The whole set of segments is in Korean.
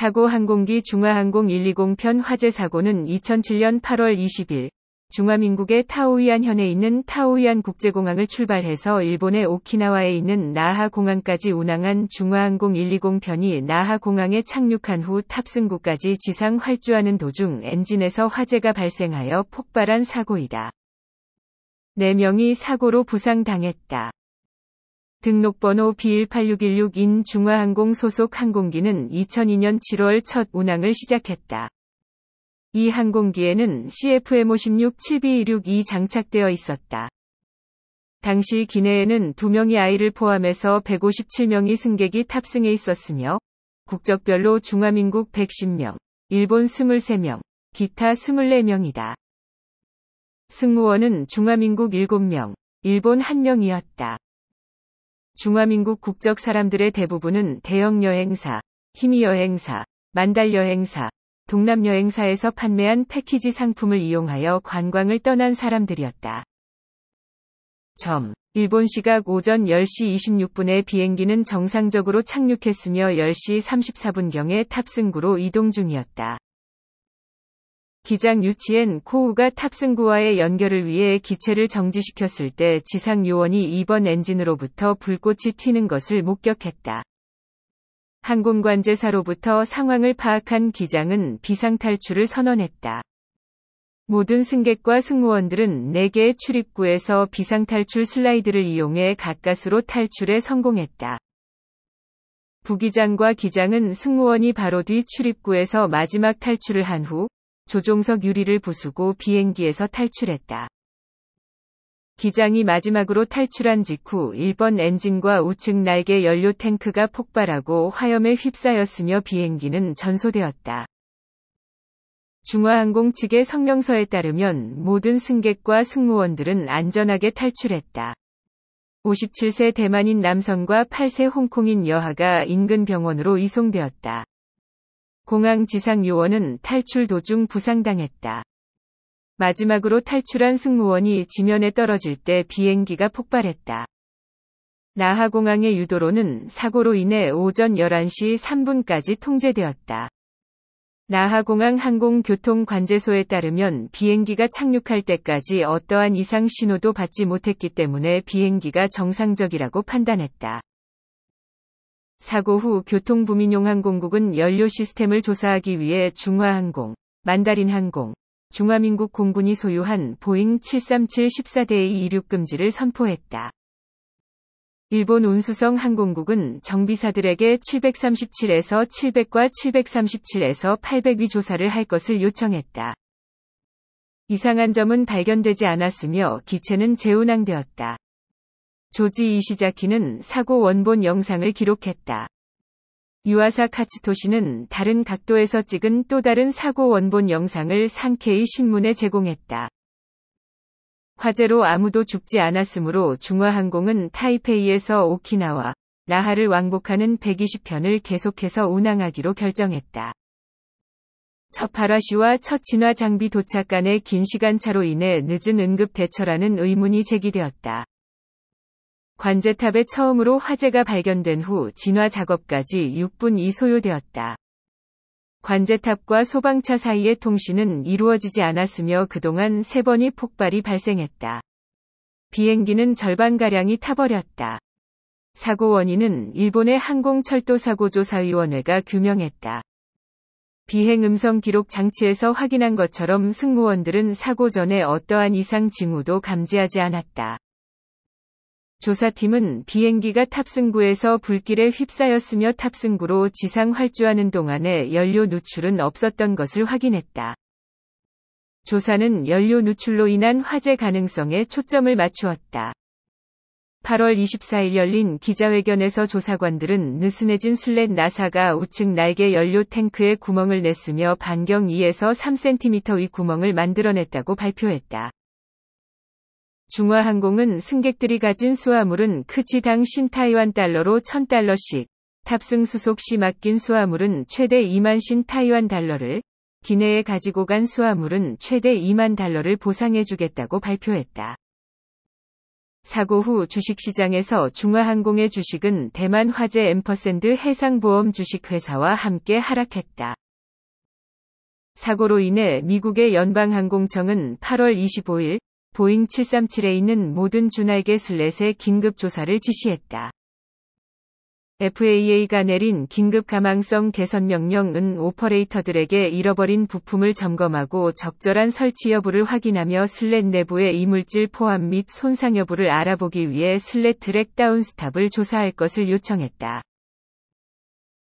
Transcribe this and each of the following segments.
사고 항공기 중화항공 120편 화재 사고는 2007년 8월 20일 중화민국의 타오이안현에 있는 타오이안 국제공항을 출발해서 일본의 오키나와에 있는 나하공항까지 운항한 중화항공 120편이 나하공항에 착륙한 후 탑승구까지 지상 활주하는 도중 엔진에서 화재가 발생하여 폭발한 사고이다. 4명이 사고로 부상당했다. 등록번호 B18616인 중화항공 소속 항공기는 2002년 7월 첫 운항을 시작했다. 이 항공기에는 CFM56-7B162이 장착되어 있었다. 당시 기내에는 2명의 아이를 포함해서 1 5 7명이 승객이 탑승해 있었으며 국적별로 중화민국 110명, 일본 23명, 기타 24명이다. 승무원은 중화민국 7명, 일본 1명이었다. 중화민국 국적 사람들의 대부분은 대형 여행사, 희미 여행사, 만달 여행사, 동남 여행사에서 판매한 패키지 상품을 이용하여 관광을 떠난 사람들이었다. 점. 일본 시각 오전 10시 26분에 비행기는 정상적으로 착륙했으며 10시 34분경에 탑승구로 이동 중이었다. 기장 유치엔 코우가 탑승구와의 연결을 위해 기체를 정지시켰을 때 지상 요원이 2번 엔진으로부터 불꽃이 튀는 것을 목격했다. 항공관제사로부터 상황을 파악한 기장은 비상탈출을 선언했다. 모든 승객과 승무원들은 4개의 출입구에서 비상탈출 슬라이드를 이용해 가까스로 탈출에 성공했다. 부기장과 기장은 승무원이 바로 뒤 출입구에서 마지막 탈출을 한후 조종석 유리를 부수고 비행기에서 탈출했다. 기장이 마지막으로 탈출한 직후 1번 엔진과 우측 날개 연료 탱크가 폭발하고 화염에 휩싸였으며 비행기는 전소되었다. 중화항공 측의 성명서에 따르면 모든 승객과 승무원들은 안전하게 탈출했다. 57세 대만인 남성과 8세 홍콩인 여아가 인근 병원으로 이송되었다. 공항 지상 요원은 탈출 도중 부상당했다. 마지막으로 탈출한 승무원이 지면에 떨어질 때 비행기가 폭발했다. 나하공항의 유도로는 사고로 인해 오전 11시 3분까지 통제되었다. 나하공항 항공교통관제소에 따르면 비행기가 착륙할 때까지 어떠한 이상 신호도 받지 못했기 때문에 비행기가 정상적이라고 판단했다. 사고 후 교통부민용항공국은 연료 시스템을 조사하기 위해 중화항공, 만다린항공, 중화민국 공군이 소유한 보잉 737-14대의 이륙 금지를 선포했다. 일본 운수성 항공국은 정비사들에게 737에서 700과 737에서 800위 조사를 할 것을 요청했다. 이상한 점은 발견되지 않았으며 기체는 재운항되었다. 조지 이시자키는 사고 원본 영상을 기록했다. 유아사 카츠토시는 다른 각도에서 찍은 또 다른 사고 원본 영상을 상케이 신문에 제공했다. 화재로 아무도 죽지 않았으므로 중화항공은 타이페이에서 오키나와 라하를 왕복하는 120편을 계속해서 운항하기로 결정했다. 첫발화시와 첫 진화 장비 도착 간의 긴 시간차로 인해 늦은 응급 대처라는 의문이 제기되었다. 관제탑에 처음으로 화재가 발견된 후 진화 작업까지 6분이 소요되었다. 관제탑과 소방차 사이의 통신은 이루어지지 않았으며 그동안 3번이 폭발이 발생했다. 비행기는 절반가량이 타버렸다. 사고 원인은 일본의 항공철도사고조사위원회가 규명했다. 비행 음성 기록 장치에서 확인한 것처럼 승무원들은 사고 전에 어떠한 이상 징후도 감지하지 않았다. 조사팀은 비행기가 탑승구에서 불길에 휩싸였으며 탑승구로 지상 활주하는 동안에 연료 누출은 없었던 것을 확인했다. 조사는 연료 누출로 인한 화재 가능성에 초점을 맞추었다. 8월 24일 열린 기자회견에서 조사관들은 느슨해진 슬랫 나사가 우측 날개 연료 탱크에 구멍을 냈으며 반경 2에서 3cm 위 구멍을 만들어냈다고 발표했다. 중화항공은 승객들이 가진 수화물은 크지당 신타이완 달러로 1000달러씩, 탑승 수속 시 맡긴 수화물은 최대 2만 신타이완 달러를, 기내에 가지고 간 수화물은 최대 2만 달러를 보상해주겠다고 발표했다. 사고 후 주식시장에서 중화항공의 주식은 대만 화재 엠퍼센드 해상보험 주식회사와 함께 하락했다. 사고로 인해 미국의 연방항공청은 8월 25일 보잉 737에 있는 모든 주날개 슬렛의 긴급 조사를 지시했다. FAA가 내린 긴급 가망성 개선 명령은 오퍼레이터들에게 잃어버린 부품을 점검하고 적절한 설치 여부를 확인하며 슬렛 내부의 이물질 포함 및 손상 여부를 알아보기 위해 슬렛 트랙 다운 스탑을 조사할 것을 요청했다.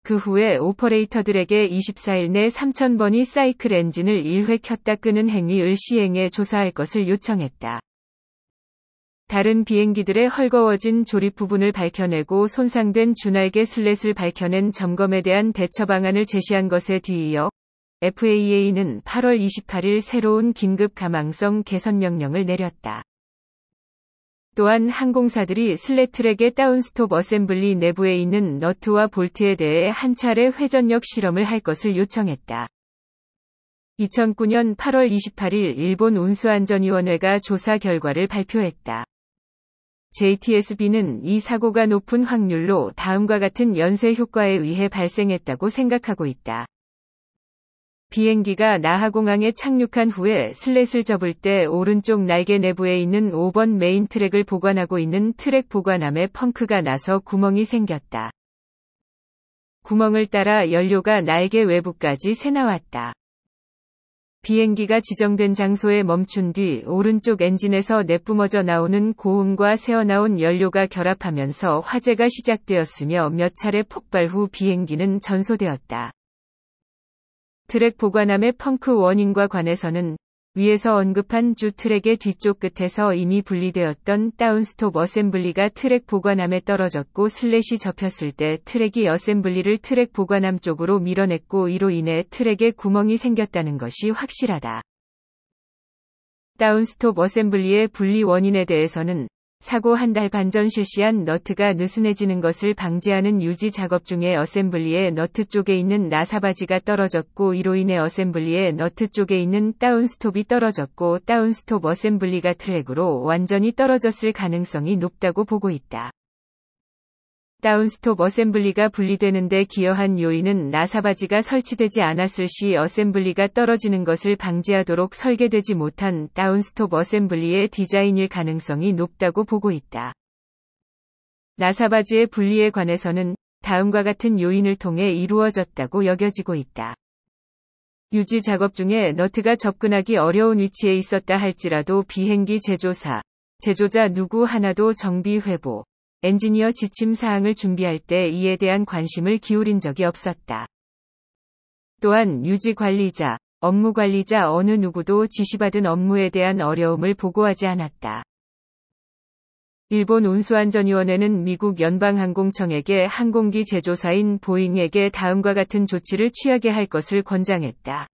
그 후에 오퍼레이터들에게 24일 내 3,000번이 사이클 엔진을 1회 켰다 끄는 행위를 시행해 조사할 것을 요청했다. 다른 비행기들의 헐거워진 조립 부분을 밝혀내고 손상된 주날개 슬랫을 밝혀낸 점검에 대한 대처 방안을 제시한 것에 뒤이어 FAA는 8월 28일 새로운 긴급 가망성 개선 명령을 내렸다. 또한 항공사들이 슬레트랙의 다운스톱 어셈블리 내부에 있는 너트와 볼트에 대해 한 차례 회전력 실험을 할 것을 요청했다. 2009년 8월 28일 일본 운수안전위원회가 조사 결과를 발표했다. JTSB는 이 사고가 높은 확률로 다음과 같은 연쇄 효과에 의해 발생했다고 생각하고 있다. 비행기가 나하공항에 착륙한 후에 슬랫을 접을 때 오른쪽 날개 내부에 있는 5번 메인 트랙을 보관하고 있는 트랙 보관함에 펑크가 나서 구멍이 생겼다. 구멍을 따라 연료가 날개 외부까지 새나왔다. 비행기가 지정된 장소에 멈춘 뒤 오른쪽 엔진에서 내뿜어져 나오는 고음과 새어나온 연료가 결합하면서 화재가 시작되었으며 몇 차례 폭발 후 비행기는 전소되었다. 트랙 보관함의 펑크 원인과 관해서는 위에서 언급한 주 트랙의 뒤쪽 끝에서 이미 분리되었던 다운스톱 어셈블리가 트랙 보관함에 떨어졌고 슬래시 접혔을 때 트랙이 어셈블리를 트랙 보관함 쪽으로 밀어냈고 이로 인해 트랙에 구멍이 생겼다는 것이 확실하다. 다운스톱 어셈블리의 분리 원인에 대해서는 사고 한 달 반 전 실시한 너트가 느슨해지는 것을 방지하는 유지 작업 중에 어셈블리의 너트 쪽에 있는 나사바지가 떨어졌고 이로 인해 어셈블리의 너트 쪽에 있는 다운스톱이 떨어졌고 다운스톱 어셈블리가 트랙으로 완전히 떨어졌을 가능성이 높다고 보고 있다. 다운스톱 어셈블리가 분리되는데 기여한 요인은 나사바지가 설치되지 않았을 시 어셈블리가 떨어지는 것을 방지하도록 설계되지 못한 다운스톱 어셈블리의 디자인일 가능성이 높다고 보고 있다. 나사바지의 분리에 관해서는 다음과 같은 요인을 통해 이루어졌다고 여겨지고 있다. 유지 작업 중에 너트가 접근하기 어려운 위치에 있었다 할지라도 비행기 제조사, 제조자 누구 하나도 정비 회복, 엔지니어 지침 사항을 준비할 때 이에 대한 관심을 기울인 적이 없었다. 또한 유지 관리자, 업무 관리자 어느 누구도 지시받은 업무에 대한 어려움을 보고하지 않았다. 일본 운수안전위원회는 미국 연방항공청에게 항공기 제조사인 보잉에게 다음과 같은 조치를 취하게 할 것을 권장했다.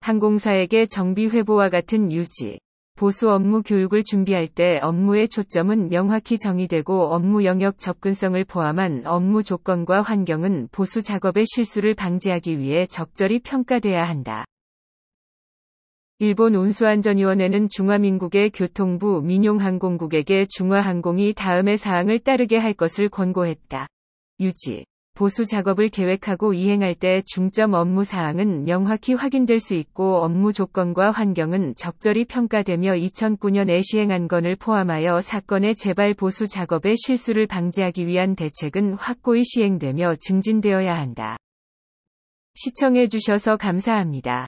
항공사에게 정비 회보와 같은 유지, 보수 업무 교육을 준비할 때 업무의 초점은 명확히 정의되고 업무 영역 접근성을 포함한 업무 조건과 환경은 보수 작업의 실수를 방지하기 위해 적절히 평가돼야 한다. 일본 운수안전위원회는 중화민국의 교통부 민용항공국에게 중화항공이 다음의 사항을 따르게 할 것을 권고했다. 유지 보수 작업을 계획하고 이행할 때 중점 업무 사항은 명확히 확인될 수 있고 업무 조건과 환경은 적절히 평가되며 2009년에 시행한 건을 포함하여 사건의 재발 보수 작업의 실수를 방지하기 위한 대책은 확고히 시행되며 증진되어야 한다. 시청해주셔서 감사합니다.